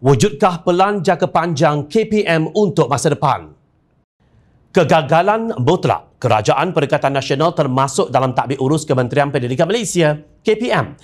wujudkah pelan jangka panjang KPM untuk masa depan? Kegagalan mutlak Kerajaan Perikatan Nasional termasuk dalam takbir urus Kementerian Pendidikan Malaysia, KPM.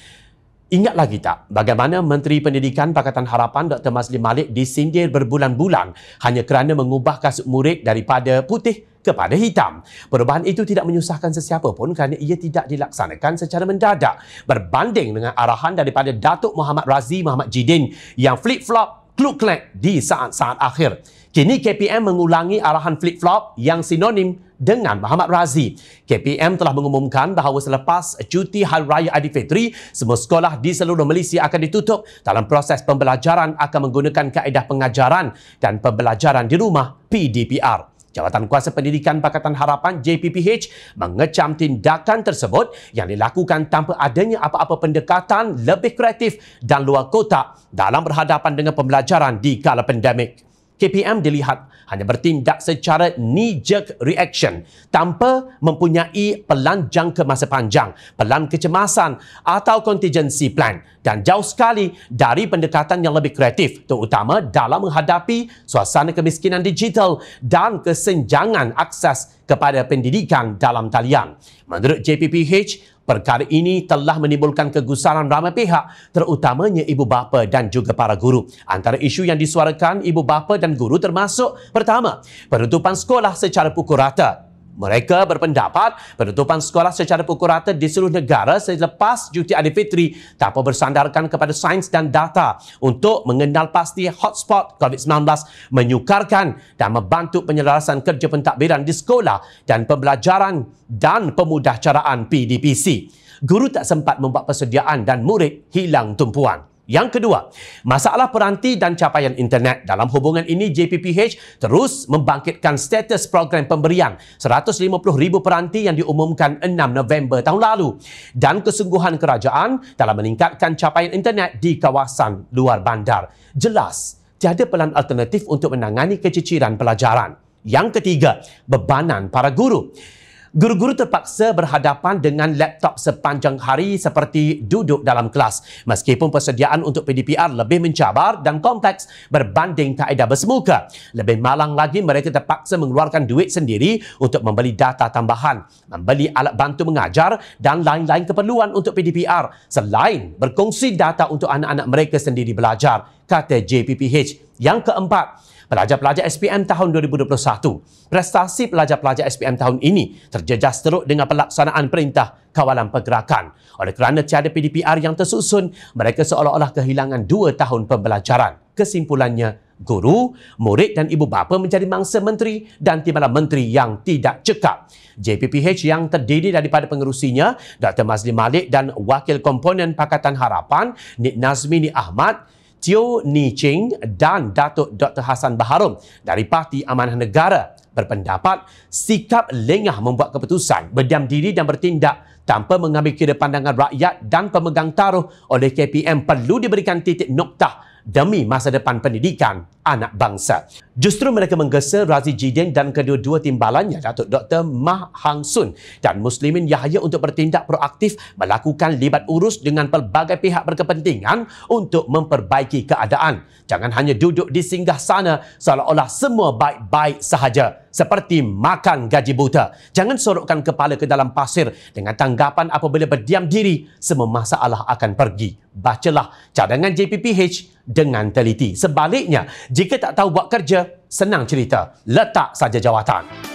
Ingat lagi tak bagaimana Menteri Pendidikan Pakatan Harapan Dr. Masli Malik disindir berbulan-bulan hanya kerana mengubah kasut murid daripada putih kepada hitam. Perubahan itu tidak menyusahkan sesiapa pun kerana ia tidak dilaksanakan secara mendadak berbanding dengan arahan daripada Datuk Muhammad Razi Muhammad Jidin yang flip-flop kluk-klek di saat-saat akhir. Kini KPM mengulangi arahan flip-flop yang sinonim dengan Muhammad Razi. KPM telah mengumumkan bahawa selepas cuti Hari Raya adi Aidilfitri, semua sekolah di seluruh Malaysia akan ditutup dalam proses pembelajaran akan menggunakan kaedah pengajaran dan pembelajaran di rumah PDPR. Jawatan Kuasa Pendidikan Pakatan Harapan JPPH mengecam tindakan tersebut yang dilakukan tanpa adanya apa-apa pendekatan lebih kreatif dan luar kotak dalam berhadapan dengan pembelajaran di kala pandemik. KPM dilihat hanya bertindak secara knee-jerk reaction tanpa mempunyai pelan jangka masa panjang, pelan kecemasan atau contingency plan dan jauh sekali dari pendekatan yang lebih kreatif terutama dalam menghadapi suasana kemiskinan digital dan kesenjangan akses kepada pendidikan dalam talian. Menurut JPPH, Perkara ini telah menimbulkan kegusaran ramai pihak terutamanya ibu bapa dan juga para guru. Antara isu yang disuarakan ibu bapa dan guru termasuk pertama, penutupan sekolah secara pukul rata. Mereka berpendapat penutupan sekolah secara pukul rata di seluruh negara selepas cuti Aidilfitri tanpa bersandarkan kepada sains dan data untuk mengenal pasti hotspot COVID-19 menyukarkan dan membantu penyelarasan kerja pentadbiran di sekolah dan pembelajaran dan pemudahcaraan PDPC. Guru tak sempat membuat persediaan dan murid hilang tumpuan. Yang kedua, masalah peranti dan capaian internet. Dalam hubungan ini, JPPH terus membangkitkan status program pemberian 150,000 peranti yang diumumkan 6 November tahun lalu dan kesungguhan kerajaan dalam meningkatkan capaian internet di kawasan luar bandar. Jelas, tiada pelan alternatif untuk menangani keciciran pelajaran. Yang ketiga, bebanan para guru. Guru-guru terpaksa berhadapan dengan laptop sepanjang hari seperti duduk dalam kelas. Meskipun persediaan untuk PDPR lebih mencabar dan kompleks berbanding kaedah bersemuka. Lebih malang lagi mereka terpaksa mengeluarkan duit sendiri untuk membeli data tambahan, membeli alat bantu mengajar dan lain-lain keperluan untuk PDPR selain berkongsi data untuk anak-anak mereka sendiri belajar, kata JPPH. Yang keempat, Pelajar-pelajar SPM tahun 2021. Prestasi pelajar-pelajar SPM tahun ini terjejas teruk dengan pelaksanaan perintah kawalan pergerakan. Oleh kerana tiada PDPR yang tersusun, mereka seolah-olah kehilangan dua tahun pembelajaran. Kesimpulannya, guru, murid dan ibu bapa menjadi mangsa menteri dan timbalan menteri yang tidak cekap. JPPH yang terdiri daripada pengerusinya, Dr. Mazli Malik dan wakil komponen Pakatan Harapan, Nik Nazmini Ahmad, Tio Ni Ching dan Datuk Dr. Hasan Baharum dari Parti Amanah Negara berpendapat sikap lengah membuat keputusan berdiam diri dan bertindak tanpa mengambil kira pandangan rakyat dan pemegang taruh oleh KPM perlu diberikan titik noktah demi masa depan pendidikan anak bangsa. Justru mereka menggesa Razi Jideng dan kedua-dua timbalannya Datuk Dr. Mah Hang Sun dan Muslimin Yahya untuk bertindak proaktif melakukan libat urus dengan pelbagai pihak berkepentingan untuk memperbaiki keadaan. Jangan hanya duduk di singgah sana seolah-olah semua baik-baik sahaja seperti makan gaji buta. Jangan sorokkan kepala ke dalam pasir dengan tanggapan apabila berdiam diri, semua masalah akan pergi. Bacalah cadangan JPPH dengan teliti. Sebaliknya, jika tak tahu buat kerja, senang cerita. Letak saja jawatan.